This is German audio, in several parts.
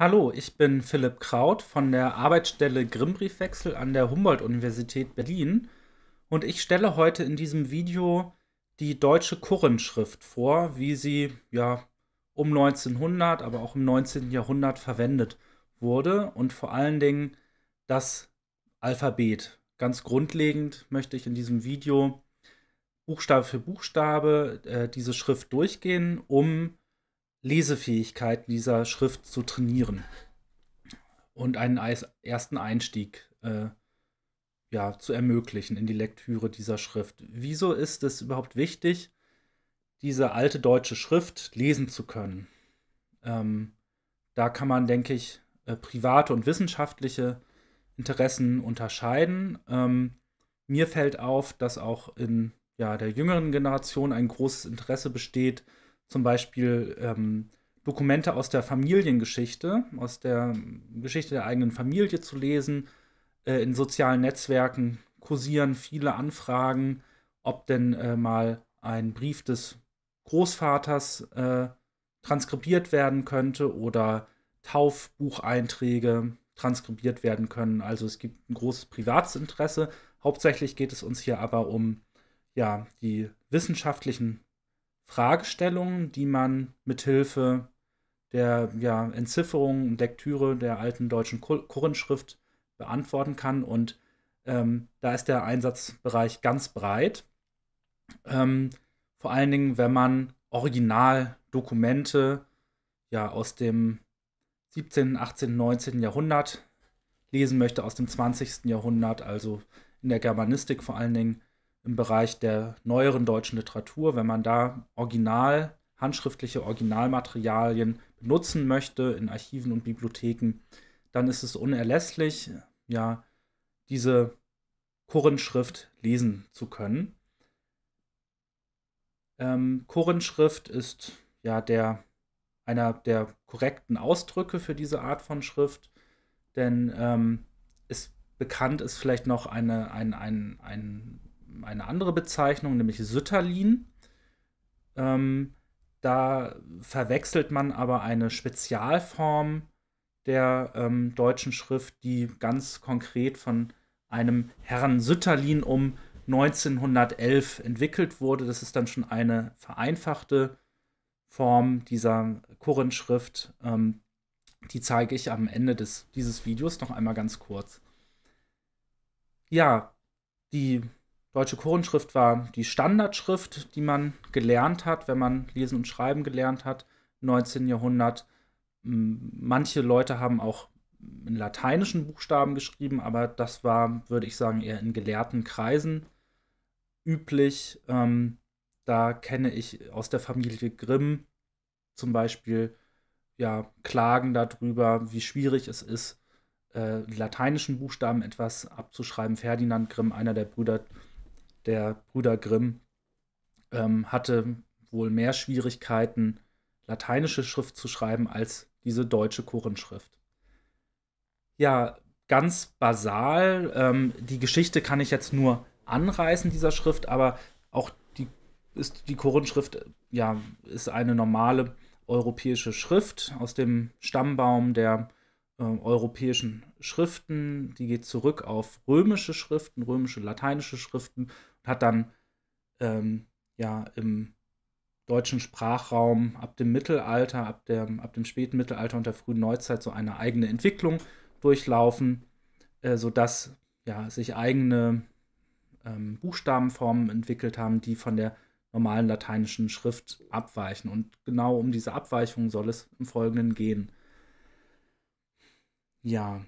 Hallo, ich bin Philipp Kraut von der Arbeitsstelle grimm an der Humboldt-Universität Berlin und ich stelle heute in diesem Video die deutsche Kurrenschrift vor, wie sie ja um 1900, aber auch im 19. Jahrhundert verwendet wurde und vor allen Dingen das Alphabet. Ganz grundlegend möchte ich in diesem Video Buchstabe für Buchstabe äh, diese Schrift durchgehen, um Lesefähigkeit dieser Schrift zu trainieren und einen ersten Einstieg äh, ja, zu ermöglichen in die Lektüre dieser Schrift. Wieso ist es überhaupt wichtig, diese alte deutsche Schrift lesen zu können? Ähm, da kann man, denke ich, äh, private und wissenschaftliche Interessen unterscheiden. Ähm, mir fällt auf, dass auch in ja, der jüngeren Generation ein großes Interesse besteht, zum Beispiel ähm, Dokumente aus der Familiengeschichte, aus der Geschichte der eigenen Familie zu lesen. Äh, in sozialen Netzwerken kursieren viele Anfragen, ob denn äh, mal ein Brief des Großvaters äh, transkribiert werden könnte oder Taufbucheinträge transkribiert werden können. Also es gibt ein großes Privatsinteresse. Hauptsächlich geht es uns hier aber um ja, die wissenschaftlichen Fragestellungen, die man mithilfe der ja, Entzifferung und Lektüre der alten deutschen Kurrenschrift beantworten kann. Und ähm, da ist der Einsatzbereich ganz breit. Ähm, vor allen Dingen, wenn man Originaldokumente ja, aus dem 17., 18., 19. Jahrhundert lesen möchte, aus dem 20. Jahrhundert, also in der Germanistik vor allen Dingen, im Bereich der neueren deutschen Literatur, wenn man da original, handschriftliche Originalmaterialien benutzen möchte in Archiven und Bibliotheken, dann ist es unerlässlich, ja, diese Korrenschrift lesen zu können. Ähm, Korrenschrift ist ja der, einer der korrekten Ausdrücke für diese Art von Schrift, denn ähm, ist, bekannt ist vielleicht noch eine, ein, ein, ein eine andere Bezeichnung, nämlich Sütterlin. Ähm, da verwechselt man aber eine Spezialform der ähm, deutschen Schrift, die ganz konkret von einem Herrn Sütterlin um 1911 entwickelt wurde. Das ist dann schon eine vereinfachte Form dieser Korintschrift. Ähm, die zeige ich am Ende des, dieses Videos noch einmal ganz kurz. Ja, die Deutsche Korenschrift war die Standardschrift, die man gelernt hat, wenn man Lesen und Schreiben gelernt hat, im 19. Jahrhundert. Manche Leute haben auch in lateinischen Buchstaben geschrieben, aber das war, würde ich sagen, eher in gelehrten Kreisen üblich. Ähm, da kenne ich aus der Familie Grimm zum Beispiel ja, Klagen darüber, wie schwierig es ist, äh, lateinischen Buchstaben etwas abzuschreiben. Ferdinand Grimm, einer der Brüder, der Brüder Grimm ähm, hatte wohl mehr Schwierigkeiten, lateinische Schrift zu schreiben als diese deutsche Korinschrift. Ja, ganz basal. Ähm, die Geschichte kann ich jetzt nur anreißen dieser Schrift, aber auch die ist die Korinschrift ja ist eine normale europäische Schrift aus dem Stammbaum der äh, europäischen Schriften. Die geht zurück auf römische Schriften, römische lateinische Schriften hat dann ähm, ja im deutschen Sprachraum ab dem Mittelalter, ab, der, ab dem späten Mittelalter und der frühen Neuzeit so eine eigene Entwicklung durchlaufen, äh, sodass ja, sich eigene ähm, Buchstabenformen entwickelt haben, die von der normalen lateinischen Schrift abweichen. Und genau um diese Abweichung soll es im Folgenden gehen. Ja.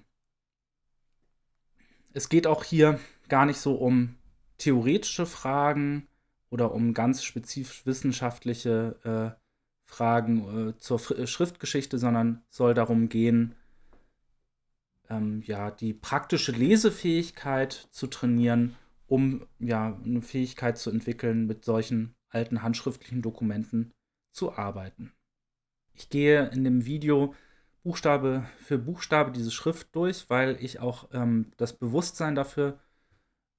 Es geht auch hier gar nicht so um theoretische Fragen oder um ganz spezifisch wissenschaftliche äh, Fragen äh, zur F äh, Schriftgeschichte, sondern soll darum gehen, ähm, ja, die praktische Lesefähigkeit zu trainieren, um ja, eine Fähigkeit zu entwickeln, mit solchen alten handschriftlichen Dokumenten zu arbeiten. Ich gehe in dem Video Buchstabe für Buchstabe diese Schrift durch, weil ich auch ähm, das Bewusstsein dafür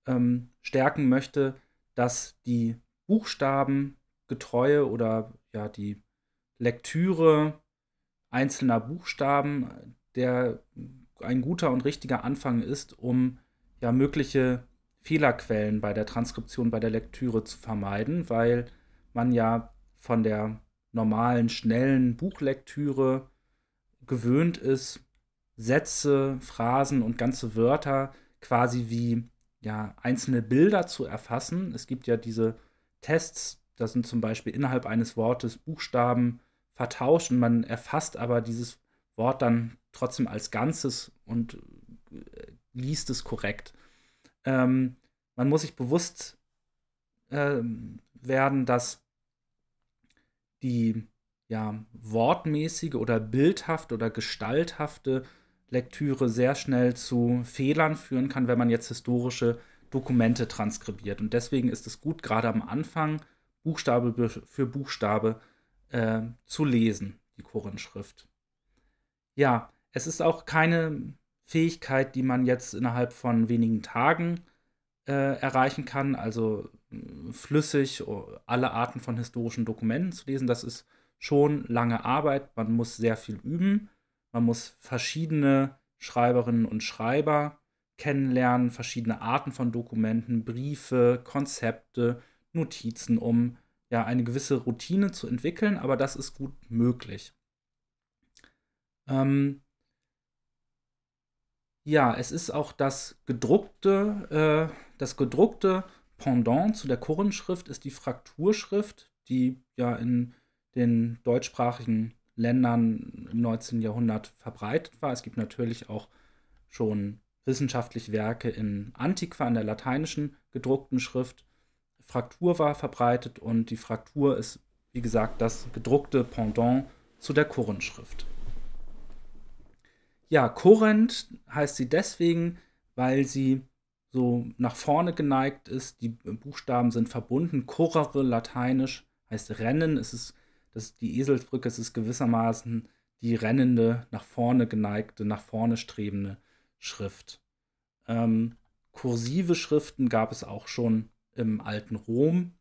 ähm, stärken möchte, dass die Buchstabengetreue oder ja die Lektüre einzelner Buchstaben der ein guter und richtiger Anfang ist, um ja mögliche Fehlerquellen bei der Transkription, bei der Lektüre zu vermeiden, weil man ja von der normalen, schnellen Buchlektüre gewöhnt ist, Sätze, Phrasen und ganze Wörter quasi wie ja, einzelne Bilder zu erfassen. Es gibt ja diese Tests, da sind zum Beispiel innerhalb eines Wortes Buchstaben vertauscht und man erfasst aber dieses Wort dann trotzdem als Ganzes und äh, liest es korrekt. Ähm, man muss sich bewusst ähm, werden, dass die ja, wortmäßige oder bildhafte oder gestalthafte Lektüre sehr schnell zu Fehlern führen kann, wenn man jetzt historische Dokumente transkribiert. Und deswegen ist es gut, gerade am Anfang Buchstabe für Buchstabe äh, zu lesen, die Korinthschrift. Ja, es ist auch keine Fähigkeit, die man jetzt innerhalb von wenigen Tagen äh, erreichen kann, also äh, flüssig alle Arten von historischen Dokumenten zu lesen. Das ist schon lange Arbeit, man muss sehr viel üben. Man muss verschiedene Schreiberinnen und Schreiber kennenlernen, verschiedene Arten von Dokumenten, Briefe, Konzepte, Notizen, um ja eine gewisse Routine zu entwickeln, aber das ist gut möglich. Ähm ja, es ist auch das gedruckte, äh, das gedruckte Pendant zu der Kurrenschrift ist die Frakturschrift, die ja in den deutschsprachigen Ländern im 19. Jahrhundert verbreitet war. Es gibt natürlich auch schon wissenschaftliche Werke in Antiqua, in der lateinischen gedruckten Schrift. Fraktur war verbreitet und die Fraktur ist, wie gesagt, das gedruckte Pendant zu der Korinth-Schrift. Ja, Korent heißt sie deswegen, weil sie so nach vorne geneigt ist. Die Buchstaben sind verbunden. Correre, lateinisch, heißt rennen. Es ist das, die Eselsbrücke ist gewissermaßen die rennende, nach vorne geneigte, nach vorne strebende Schrift. Ähm, kursive Schriften gab es auch schon im alten Rom,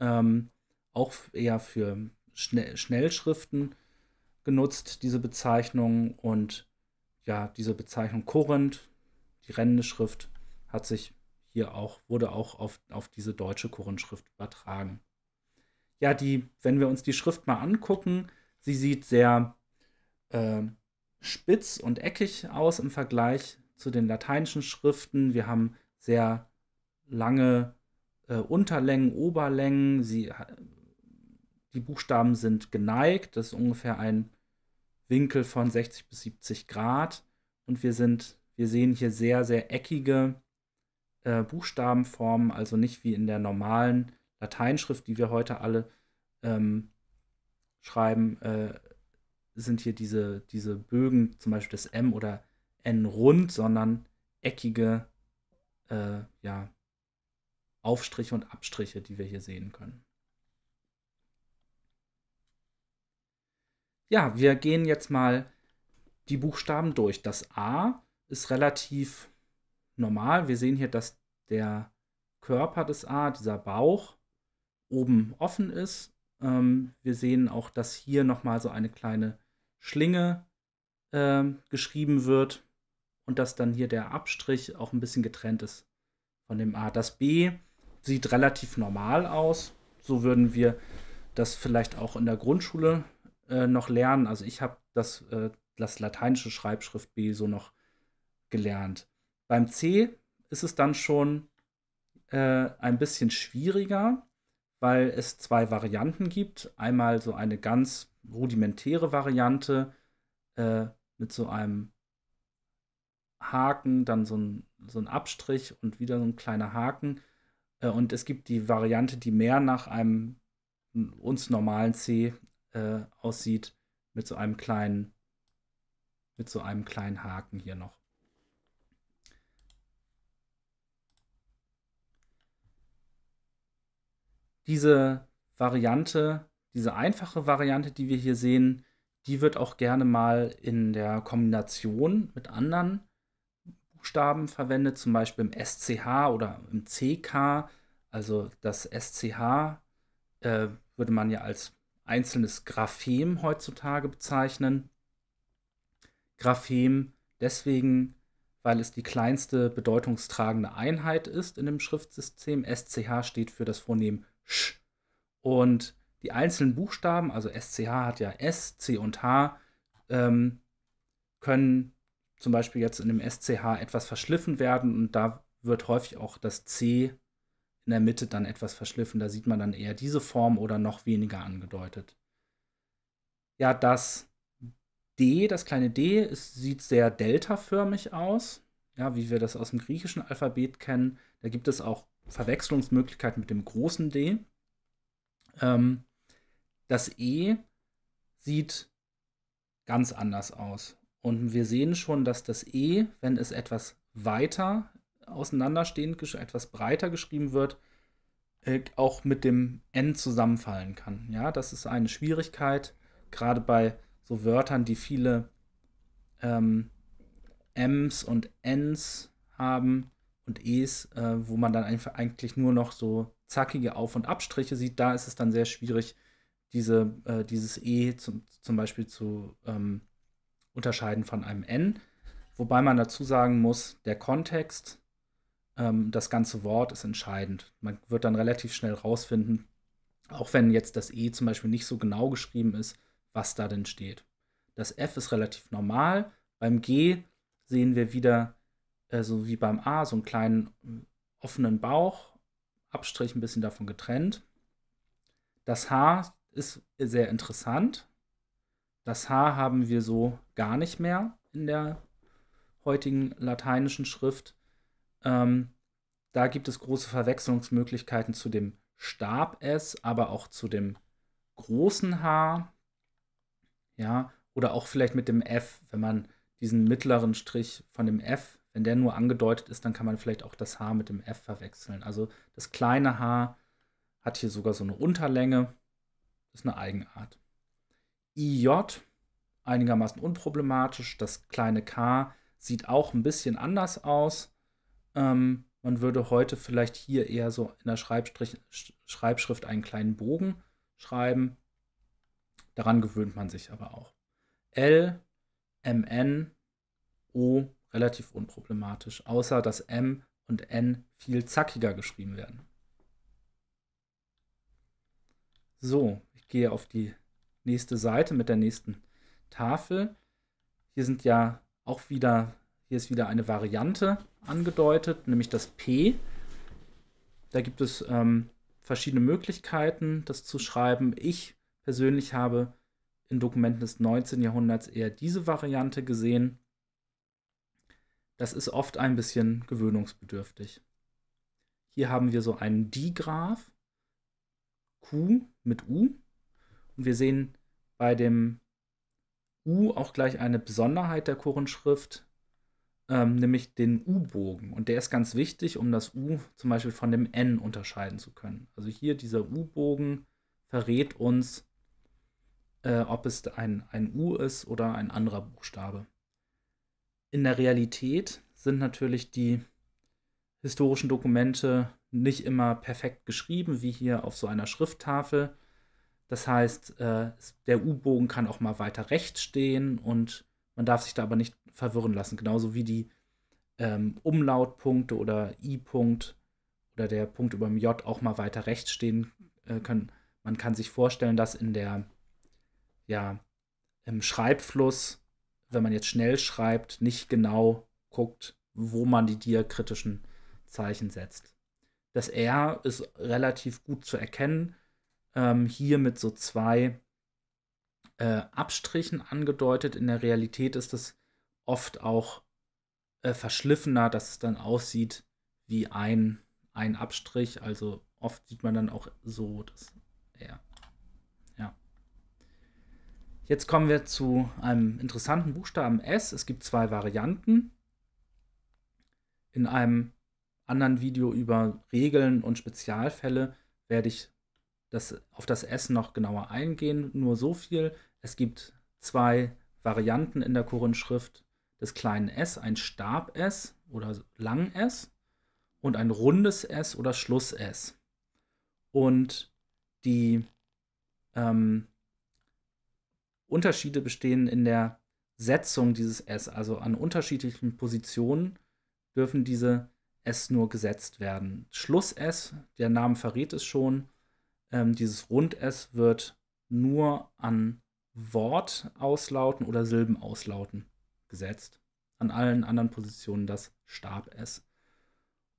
ähm, auch eher für Schne Schnellschriften genutzt, diese Bezeichnung. Und ja, diese Bezeichnung Korinth, die rennende Schrift, hat sich hier auch, wurde auch auf, auf diese deutsche Korinthschrift übertragen ja, die, wenn wir uns die Schrift mal angucken, sie sieht sehr äh, spitz und eckig aus im Vergleich zu den lateinischen Schriften. Wir haben sehr lange äh, Unterlängen, Oberlängen. Sie, äh, die Buchstaben sind geneigt. Das ist ungefähr ein Winkel von 60 bis 70 Grad. Und wir sind, wir sehen hier sehr, sehr eckige äh, Buchstabenformen, also nicht wie in der normalen Lateinschrift, die wir heute alle ähm, schreiben, äh, sind hier diese, diese Bögen, zum Beispiel das M oder N rund, sondern eckige äh, ja, Aufstriche und Abstriche, die wir hier sehen können. Ja, wir gehen jetzt mal die Buchstaben durch. Das A ist relativ normal. Wir sehen hier, dass der Körper des A, dieser Bauch, oben offen ist. Ähm, wir sehen auch, dass hier nochmal so eine kleine Schlinge äh, geschrieben wird und dass dann hier der Abstrich auch ein bisschen getrennt ist von dem A. Das B sieht relativ normal aus. So würden wir das vielleicht auch in der Grundschule äh, noch lernen. Also ich habe das, äh, das lateinische Schreibschrift B so noch gelernt. Beim C ist es dann schon äh, ein bisschen schwieriger weil es zwei Varianten gibt. Einmal so eine ganz rudimentäre Variante äh, mit so einem Haken, dann so ein, so ein Abstrich und wieder so ein kleiner Haken. Äh, und es gibt die Variante, die mehr nach einem uns normalen C äh, aussieht, mit so einem kleinen, mit so einem kleinen Haken hier noch. diese Variante, diese einfache Variante, die wir hier sehen, die wird auch gerne mal in der Kombination mit anderen Buchstaben verwendet, zum Beispiel im SCH oder im CK. Also das SCH äh, würde man ja als einzelnes Graphem heutzutage bezeichnen. Graphem deswegen, weil es die kleinste bedeutungstragende Einheit ist in dem Schriftsystem. SCH steht für das Vornehmen Sch. Und die einzelnen Buchstaben, also SCH hat ja S, C und H, ähm, können zum Beispiel jetzt in dem SCH etwas verschliffen werden und da wird häufig auch das C in der Mitte dann etwas verschliffen. Da sieht man dann eher diese Form oder noch weniger angedeutet. Ja, das D, das kleine D, es sieht sehr deltaförmig aus, ja, wie wir das aus dem griechischen Alphabet kennen. Da gibt es auch Verwechslungsmöglichkeit mit dem großen D. Ähm, das E sieht ganz anders aus. Und wir sehen schon, dass das E, wenn es etwas weiter auseinanderstehend, etwas breiter geschrieben wird, äh, auch mit dem N zusammenfallen kann. Ja, das ist eine Schwierigkeit, gerade bei so Wörtern, die viele ähm, Ms und Ns haben, und Es, äh, wo man dann einfach eigentlich nur noch so zackige Auf- und Abstriche sieht, da ist es dann sehr schwierig, diese, äh, dieses E zum, zum Beispiel zu ähm, unterscheiden von einem N. Wobei man dazu sagen muss, der Kontext, ähm, das ganze Wort ist entscheidend. Man wird dann relativ schnell rausfinden, auch wenn jetzt das E zum Beispiel nicht so genau geschrieben ist, was da denn steht. Das F ist relativ normal. Beim G sehen wir wieder also wie beim A, so einen kleinen äh, offenen Bauch, Abstrich ein bisschen davon getrennt. Das H ist sehr interessant. Das H haben wir so gar nicht mehr in der heutigen lateinischen Schrift. Ähm, da gibt es große Verwechslungsmöglichkeiten zu dem Stab S, aber auch zu dem großen H. Ja, oder auch vielleicht mit dem F, wenn man diesen mittleren Strich von dem F wenn der nur angedeutet ist, dann kann man vielleicht auch das H mit dem F verwechseln. Also das kleine H hat hier sogar so eine Unterlänge, Das ist eine Eigenart. IJ, einigermaßen unproblematisch. Das kleine K sieht auch ein bisschen anders aus. Ähm, man würde heute vielleicht hier eher so in der Schreibschrift einen kleinen Bogen schreiben. Daran gewöhnt man sich aber auch. L, MN, O relativ unproblematisch, außer dass M und N viel zackiger geschrieben werden. So, ich gehe auf die nächste Seite mit der nächsten Tafel. Hier sind ja auch wieder, hier ist wieder eine Variante angedeutet, nämlich das P. Da gibt es ähm, verschiedene Möglichkeiten, das zu schreiben. Ich persönlich habe in Dokumenten des 19. Jahrhunderts eher diese Variante gesehen. Das ist oft ein bisschen gewöhnungsbedürftig. Hier haben wir so einen Digraph Q mit U und wir sehen bei dem U auch gleich eine Besonderheit der Korenschrift, ähm, nämlich den U-Bogen. Und der ist ganz wichtig, um das U zum Beispiel von dem N unterscheiden zu können. Also hier dieser U-Bogen verrät uns, äh, ob es ein, ein U ist oder ein anderer Buchstabe in der Realität sind natürlich die historischen Dokumente nicht immer perfekt geschrieben, wie hier auf so einer Schrifttafel. Das heißt, äh, der U-Bogen kann auch mal weiter rechts stehen und man darf sich da aber nicht verwirren lassen. Genauso wie die ähm, Umlautpunkte oder I-Punkt oder der Punkt über dem J auch mal weiter rechts stehen äh, können. Man kann sich vorstellen, dass in der, ja, im Schreibfluss wenn man jetzt schnell schreibt, nicht genau guckt, wo man die diakritischen Zeichen setzt. Das R ist relativ gut zu erkennen. Ähm, hier mit so zwei äh, Abstrichen angedeutet. In der Realität ist es oft auch äh, verschliffener, dass es dann aussieht wie ein, ein Abstrich. Also oft sieht man dann auch so das R. Jetzt kommen wir zu einem interessanten Buchstaben S. Es gibt zwei Varianten. In einem anderen Video über Regeln und Spezialfälle werde ich das, auf das S noch genauer eingehen. Nur so viel. Es gibt zwei Varianten in der Korinthschrift des kleinen S, ein Stab S oder Lang S und ein rundes S oder Schluss S. Und die ähm, Unterschiede bestehen in der Setzung dieses S. Also an unterschiedlichen Positionen dürfen diese S nur gesetzt werden. Schluss-S, der Name verrät es schon, ähm, dieses Rund-S wird nur an Wortauslauten oder Silbenauslauten gesetzt. An allen anderen Positionen das Stab-S.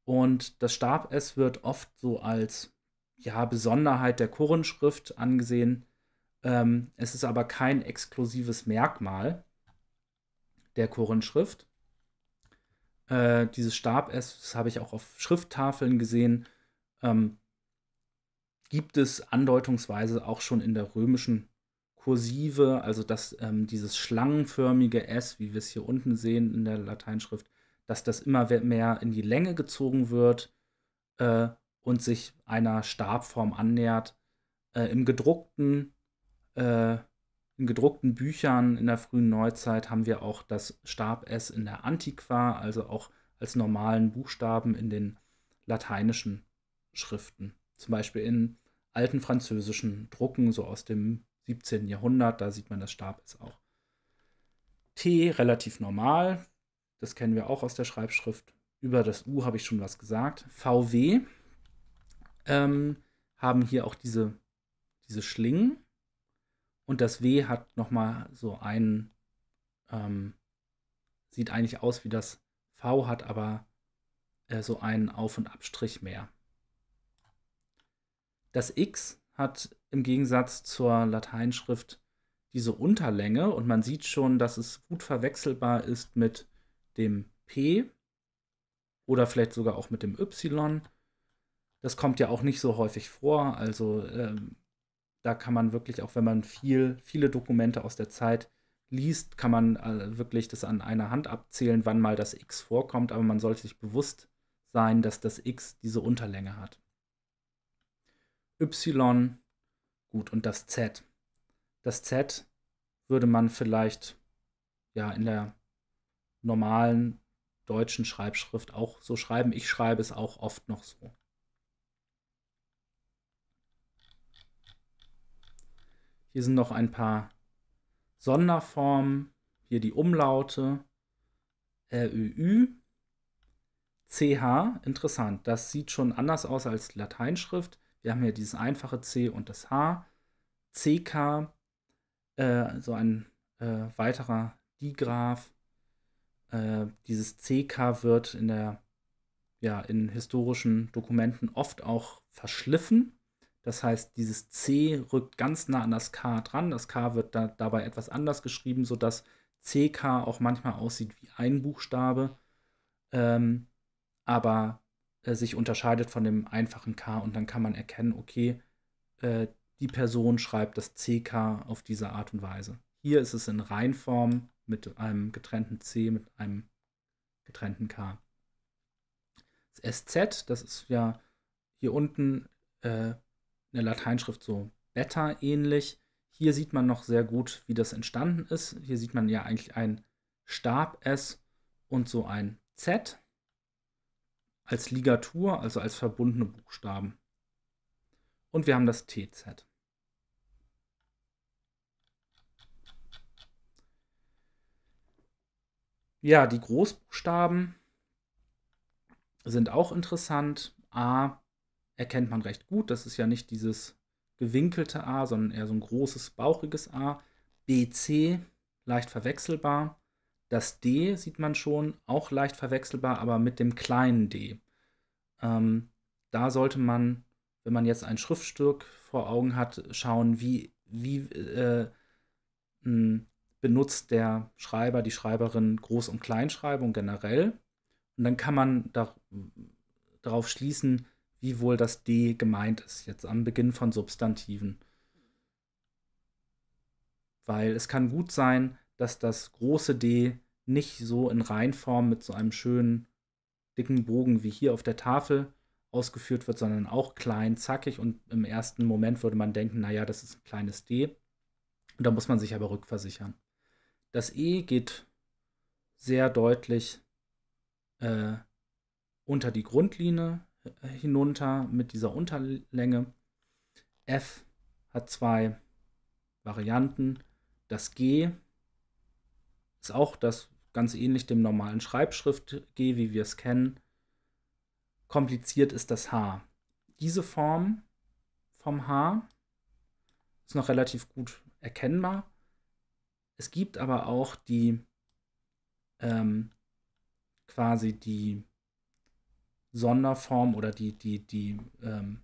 Und das Stab-S wird oft so als ja, Besonderheit der Korenschrift angesehen, ähm, es ist aber kein exklusives Merkmal der Korinthschrift. Äh, dieses Stab, das habe ich auch auf Schrifttafeln gesehen, ähm, gibt es andeutungsweise auch schon in der römischen Kursive, also dass ähm, dieses schlangenförmige S, wie wir es hier unten sehen in der Lateinschrift, dass das immer mehr in die Länge gezogen wird äh, und sich einer Stabform annähert. Äh, Im gedruckten äh, in gedruckten Büchern in der frühen Neuzeit haben wir auch das Stab S in der Antiqua, also auch als normalen Buchstaben in den lateinischen Schriften. Zum Beispiel in alten französischen Drucken, so aus dem 17. Jahrhundert, da sieht man das Stab S auch. T relativ normal, das kennen wir auch aus der Schreibschrift. Über das U habe ich schon was gesagt. VW ähm, haben hier auch diese, diese Schlingen und das W hat nochmal so einen, ähm, sieht eigentlich aus wie das V, hat aber äh, so einen Auf- und Abstrich mehr. Das X hat im Gegensatz zur Lateinschrift diese Unterlänge und man sieht schon, dass es gut verwechselbar ist mit dem P oder vielleicht sogar auch mit dem Y. Das kommt ja auch nicht so häufig vor. Also ähm, da kann man wirklich, auch wenn man viel, viele Dokumente aus der Zeit liest, kann man äh, wirklich das an einer Hand abzählen, wann mal das X vorkommt, aber man sollte sich bewusst sein, dass das X diese Unterlänge hat. Y, gut, und das Z. Das Z würde man vielleicht ja in der normalen deutschen Schreibschrift auch so schreiben. Ich schreibe es auch oft noch so. Hier sind noch ein paar Sonderformen. Hier die Umlaute. RÜÜ. CH, interessant. Das sieht schon anders aus als die Lateinschrift. Wir haben hier dieses einfache C und das H. CK, äh, so ein äh, weiterer Digraph. Äh, dieses CK wird in der ja, in historischen Dokumenten oft auch verschliffen. Das heißt, dieses C rückt ganz nah an das K dran. Das K wird da, dabei etwas anders geschrieben, sodass CK auch manchmal aussieht wie ein Buchstabe, ähm, aber äh, sich unterscheidet von dem einfachen K und dann kann man erkennen, okay, äh, die Person schreibt das CK auf diese Art und Weise. Hier ist es in Reinform mit einem getrennten C, mit einem getrennten K. Das SZ, das ist ja hier unten äh, der Lateinschrift so Beta ähnlich. Hier sieht man noch sehr gut, wie das entstanden ist. Hier sieht man ja eigentlich ein Stab S und so ein Z als Ligatur, also als verbundene Buchstaben. Und wir haben das TZ. Ja, die Großbuchstaben sind auch interessant. A erkennt man recht gut. Das ist ja nicht dieses gewinkelte A, sondern eher so ein großes, bauchiges A. BC, leicht verwechselbar. Das D sieht man schon, auch leicht verwechselbar, aber mit dem kleinen D. Ähm, da sollte man, wenn man jetzt ein Schriftstück vor Augen hat, schauen, wie, wie äh, hm, benutzt der Schreiber, die Schreiberin Groß- und Kleinschreibung generell. Und dann kann man da, hm, darauf schließen, wie wohl das D gemeint ist, jetzt am Beginn von Substantiven. Weil es kann gut sein, dass das große D nicht so in Reinform mit so einem schönen dicken Bogen wie hier auf der Tafel ausgeführt wird, sondern auch klein, zackig und im ersten Moment würde man denken, naja, das ist ein kleines D. Und da muss man sich aber rückversichern. Das E geht sehr deutlich äh, unter die Grundlinie, hinunter mit dieser Unterlänge. F hat zwei Varianten. Das G ist auch das ganz ähnlich dem normalen Schreibschrift G, wie wir es kennen. Kompliziert ist das H. Diese Form vom H ist noch relativ gut erkennbar. Es gibt aber auch die ähm, quasi die Sonderform oder die, die, die ähm,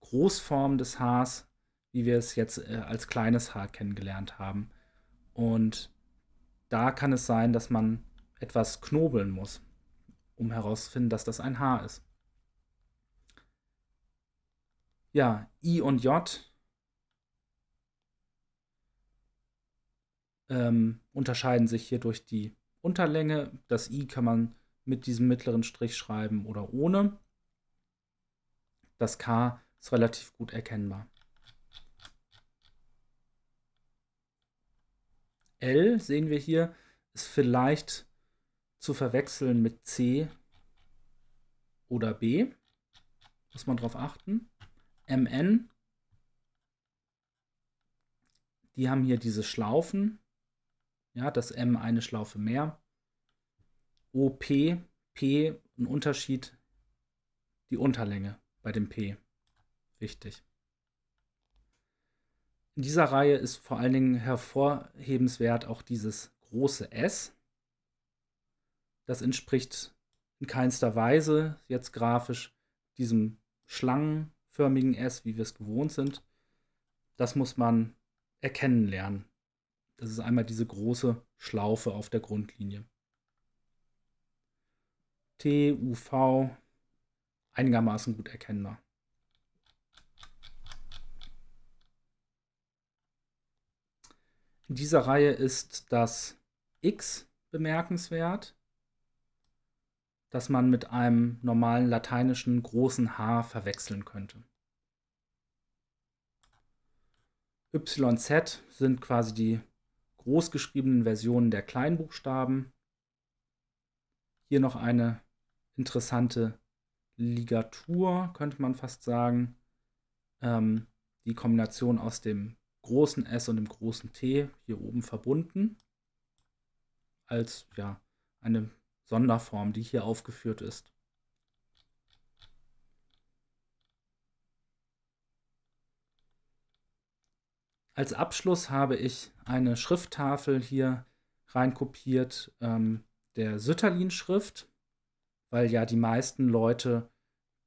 Großform des Haars, wie wir es jetzt äh, als kleines Haar kennengelernt haben. Und da kann es sein, dass man etwas knobeln muss, um herauszufinden, dass das ein Haar ist. Ja, I und J ähm, unterscheiden sich hier durch die Unterlänge. Das I kann man mit diesem mittleren Strich schreiben oder ohne. Das K ist relativ gut erkennbar. L sehen wir hier, ist vielleicht zu verwechseln mit C oder B. Muss man darauf achten. MN, die haben hier diese Schlaufen. Ja, das M eine Schlaufe mehr. OP, P, ein Unterschied, die Unterlänge bei dem P. Wichtig. In dieser Reihe ist vor allen Dingen hervorhebenswert auch dieses große S. Das entspricht in keinster Weise jetzt grafisch diesem schlangenförmigen S, wie wir es gewohnt sind. Das muss man erkennen lernen. Das ist einmal diese große Schlaufe auf der Grundlinie. T, UV einigermaßen gut erkennbar. In dieser Reihe ist das X bemerkenswert, das man mit einem normalen lateinischen großen H verwechseln könnte. YZ sind quasi die großgeschriebenen Versionen der Kleinbuchstaben. Hier noch eine interessante Ligatur, könnte man fast sagen. Ähm, die Kombination aus dem großen S und dem großen T hier oben verbunden. Als ja, eine Sonderform, die hier aufgeführt ist. Als Abschluss habe ich eine Schrifttafel hier reinkopiert ähm, der Sütterlin-Schrift weil ja die meisten Leute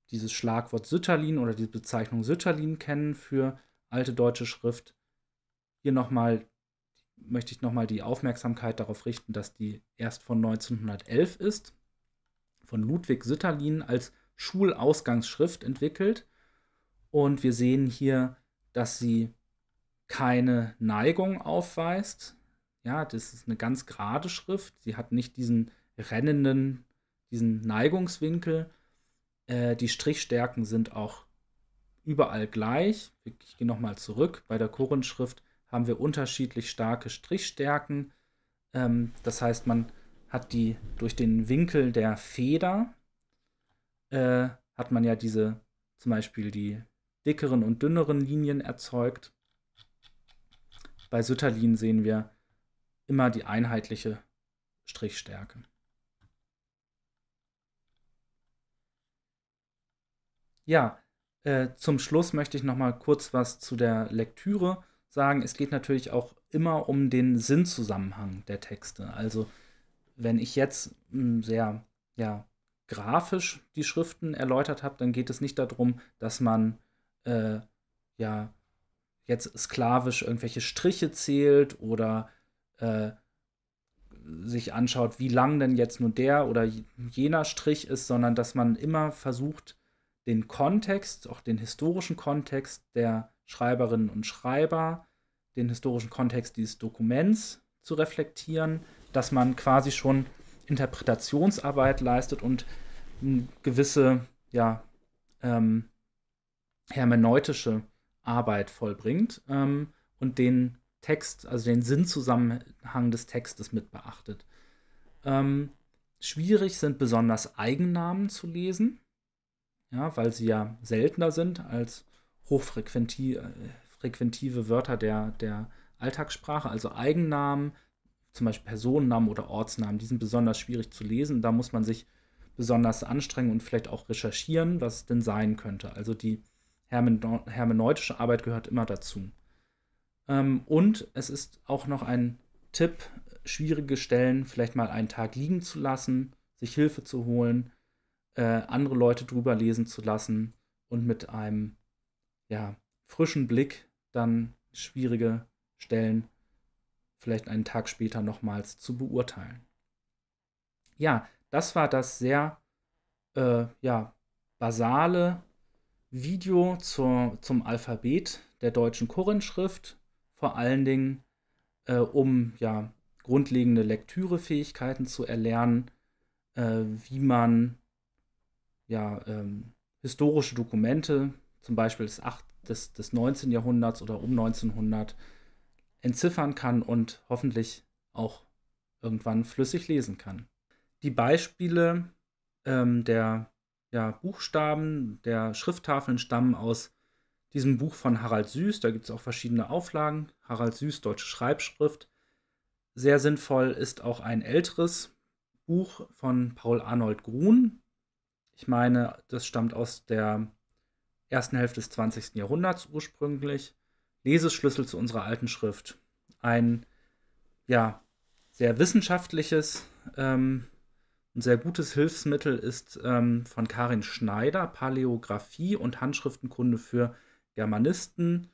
dieses Schlagwort Sütterlin oder die Bezeichnung Sütterlin kennen für alte deutsche Schrift. Hier nochmal möchte ich nochmal die Aufmerksamkeit darauf richten, dass die erst von 1911 ist, von Ludwig Sütterlin als Schulausgangsschrift entwickelt. Und wir sehen hier, dass sie keine Neigung aufweist. Ja, das ist eine ganz gerade Schrift. Sie hat nicht diesen rennenden diesen Neigungswinkel. Äh, die Strichstärken sind auch überall gleich. Ich gehe nochmal zurück. Bei der Korinthschrift haben wir unterschiedlich starke Strichstärken. Ähm, das heißt, man hat die durch den Winkel der Feder, äh, hat man ja diese zum Beispiel die dickeren und dünneren Linien erzeugt. Bei Sütterlin sehen wir immer die einheitliche Strichstärke. Ja, äh, zum Schluss möchte ich noch mal kurz was zu der Lektüre sagen. Es geht natürlich auch immer um den Sinnzusammenhang der Texte. Also wenn ich jetzt hm, sehr ja, grafisch die Schriften erläutert habe, dann geht es nicht darum, dass man äh, ja jetzt sklavisch irgendwelche Striche zählt oder äh, sich anschaut, wie lang denn jetzt nur der oder jener Strich ist, sondern dass man immer versucht, den Kontext, auch den historischen Kontext der Schreiberinnen und Schreiber, den historischen Kontext dieses Dokuments zu reflektieren, dass man quasi schon Interpretationsarbeit leistet und gewisse ja, ähm, hermeneutische Arbeit vollbringt ähm, und den Text, also den Sinnzusammenhang des Textes mit beachtet. Ähm, schwierig sind besonders Eigennamen zu lesen ja, weil sie ja seltener sind als hochfrequentive äh, Wörter der, der Alltagssprache, also Eigennamen, zum Beispiel Personennamen oder Ortsnamen, die sind besonders schwierig zu lesen. Da muss man sich besonders anstrengen und vielleicht auch recherchieren, was es denn sein könnte. Also die hermeneutische Arbeit gehört immer dazu. Ähm, und es ist auch noch ein Tipp, schwierige Stellen vielleicht mal einen Tag liegen zu lassen, sich Hilfe zu holen, äh, andere Leute drüber lesen zu lassen und mit einem ja, frischen Blick dann schwierige Stellen vielleicht einen Tag später nochmals zu beurteilen. Ja, das war das sehr äh, ja, basale Video zur, zum Alphabet der deutschen Korinthschrift, vor allen Dingen äh, um ja, grundlegende Lektürefähigkeiten zu erlernen, äh, wie man ja, ähm, historische Dokumente, zum Beispiel des, 8, des, des 19. Jahrhunderts oder um 1900, entziffern kann und hoffentlich auch irgendwann flüssig lesen kann. Die Beispiele ähm, der ja, Buchstaben, der Schrifttafeln stammen aus diesem Buch von Harald Süß. Da gibt es auch verschiedene Auflagen. Harald Süß, Deutsche Schreibschrift. Sehr sinnvoll ist auch ein älteres Buch von Paul Arnold Grun, ich meine, das stammt aus der ersten Hälfte des 20. Jahrhunderts ursprünglich. Leseschlüssel zu unserer alten Schrift. Ein, ja, sehr wissenschaftliches, ähm, ein sehr gutes Hilfsmittel ist ähm, von Karin Schneider, Paläographie und Handschriftenkunde für Germanisten.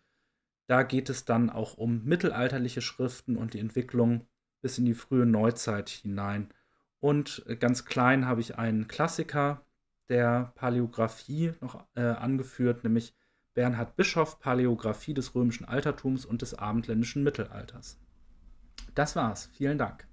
Da geht es dann auch um mittelalterliche Schriften und die Entwicklung bis in die frühe Neuzeit hinein. Und äh, ganz klein habe ich einen Klassiker, der Paläographie noch äh, angeführt, nämlich Bernhard Bischoff, Paläographie des römischen Altertums und des abendländischen Mittelalters. Das war's. Vielen Dank.